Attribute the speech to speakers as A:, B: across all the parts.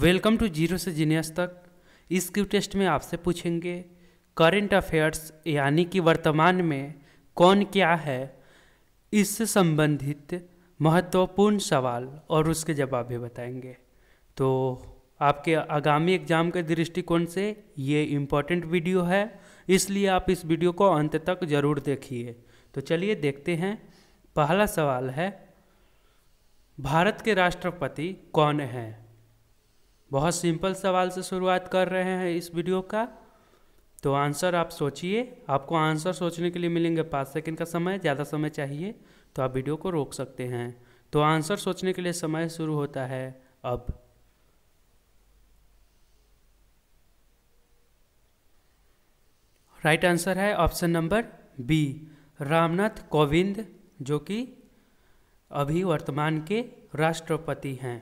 A: welcome to zero से genius तक इस क्यू टेस्ट में आपसे पूछेंगे करंट अफेयर्स यानी कि वर्तमान में कौन क्या है इससे संबंधित महत्वपूर्ण सवाल और उसके जवाब भी बताएंगे तो आपके आगामी एग्जाम के दृष्टिकोण से ये इम्पोर्टेंट वीडियो है इसलिए आप इस वीडियो को अंत तक जरूर देखिए तो चलिए देखते हैं पहला सवाल है भारत के राष्ट्रपति कौन हैं बहुत सिंपल सवाल से शुरुआत कर रहे हैं इस वीडियो का तो आंसर आप सोचिए आपको आंसर सोचने के लिए मिलेंगे पाँच सेकंड का समय ज़्यादा समय चाहिए तो आप वीडियो को रोक सकते हैं तो आंसर सोचने के लिए समय शुरू होता है अब राइट right आंसर है option number B Ramnath Kovind जो कि अभी वर्तमान के राष्ट्रपति हैं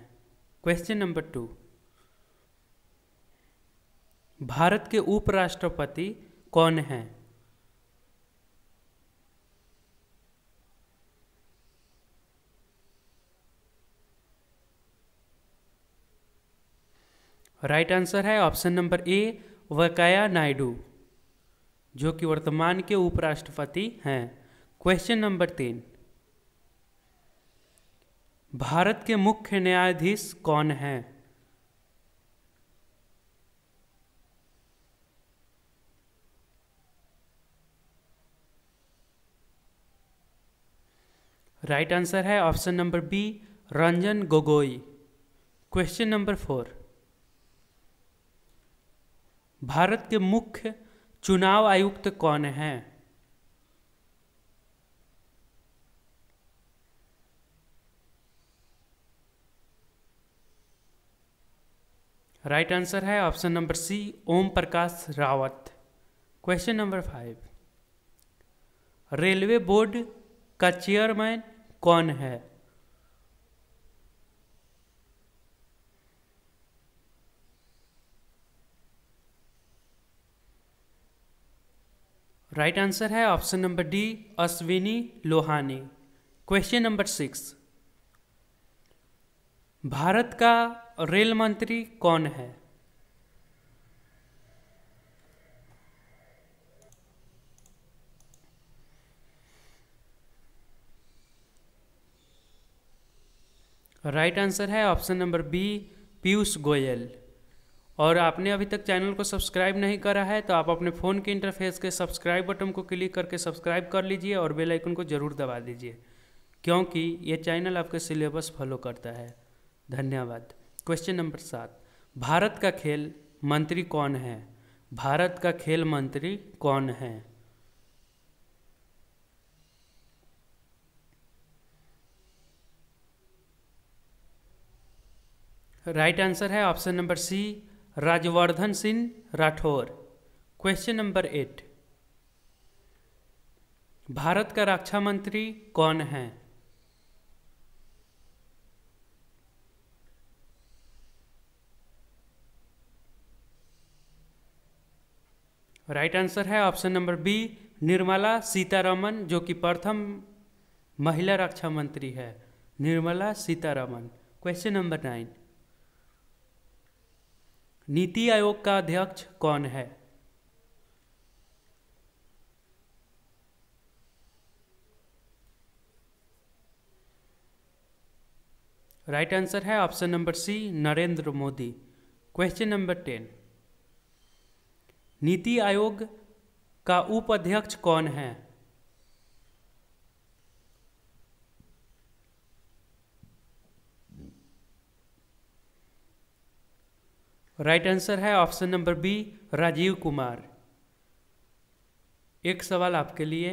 A: क्वेश्चन नंबर टू भारत के उपराष्ट्रपति कौन हैं राइट आंसर है option number A Venkaiah Naidu जो कि वर्तमान के उपराष्ट्रपति हैं क्वेश्चन नंबर तीन भारत के मुख्य न्यायाधीश कौन हैं राइट आंसर है option number B Ranjan Gogoi question number four Bharat के मुख्य चुनाव आयुक्त कौन हैं राइट right आंसर है option number C Om Prakash Rawat question number five railway board का चेयरमैन कौन है राइट right आंसर है option number D Ashwini Lohani question number six Bharat का रेल मंत्री कौन है राइट आंसर है option number B Piyush Goyal और आपने अभी तक चैनल को सब्सक्राइब नहीं करा है तो आप अपने फ़ोन के इंटरफेस के सब्सक्राइब बटन को क्लिक करके सब्सक्राइब कर लीजिए और बेल आइकन को ज़रूर दबा दीजिए क्योंकि ये चैनल आपके सिलेबस फॉलो करता है धन्यवाद क्वेश्चन नंबर सात भारत का खेल मंत्री कौन है भारत का खेल मंत्री कौन है राइट आंसर है option number C Rajyavardhan Singh Rathore question number eight Bharat का रक्षा मंत्री कौन है राइट right आंसर है option number B Nirmala Sitharaman जो कि प्रथम महिला रक्षा मंत्री है Nirmala Sitharaman question number nine NITI Aayog का अध्यक्ष कौन है राइट right आंसर है option number C Narendra Modi question number ten NITI Aayog का उपाध्यक्ष कौन है राइट right आंसर है option number B Rajiv Kumar एक सवाल आपके लिए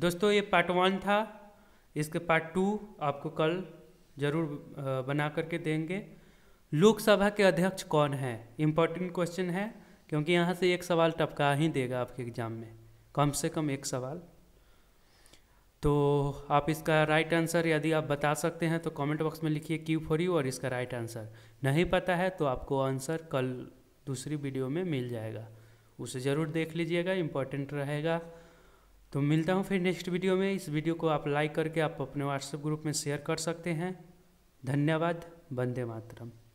A: दोस्तों ये पार्ट वन था इसके पार्ट टू आपको कल ज़रूर बना करके देंगे लोकसभा के अध्यक्ष कौन है इम्पोर्टेंट क्वेश्चन है क्योंकि यहाँ से एक सवाल टपका ही देगा आपके एग्जाम में कम से कम एक सवाल तो आप इसका राइट आंसर यदि आप बता सकते हैं तो कमेंट बॉक्स में लिखिए क्यू फॉर यू और इसका राइट आंसर नहीं पता है तो आपको आंसर कल दूसरी वीडियो में मिल जाएगा उसे ज़रूर देख लीजिएगा इम्पॉर्टेंट रहेगा तो मिलता हूँ फिर नेक्स्ट वीडियो में इस वीडियो को आप लाइक करके आप अपने व्हाट्सएप ग्रुप में शेयर कर सकते हैं धन्यवाद वंदे मातरम